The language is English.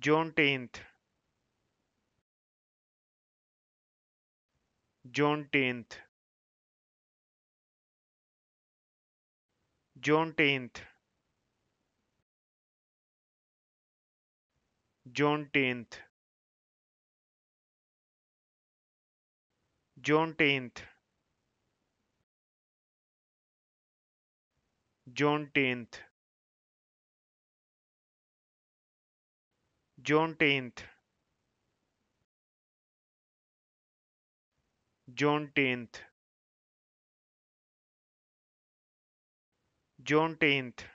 June 10th. June 10th. June 10th. June 10th. June 10th. June 10th. Juneteenth. Juneteenth. Juneteenth.